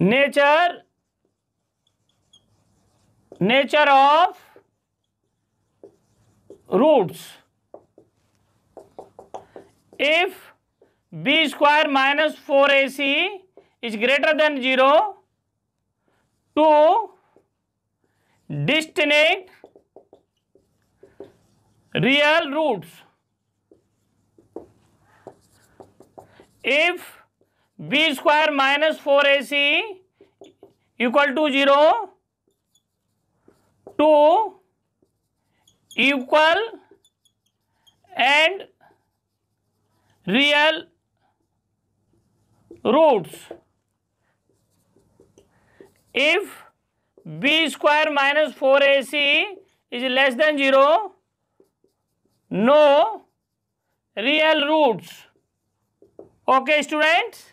nature nature of roots if B square minus four A C is greater than zero two distinct real roots if B square minus 4ac equal to equal to zero two equal and if b square minus 4ac is less than 0 no real roots okay students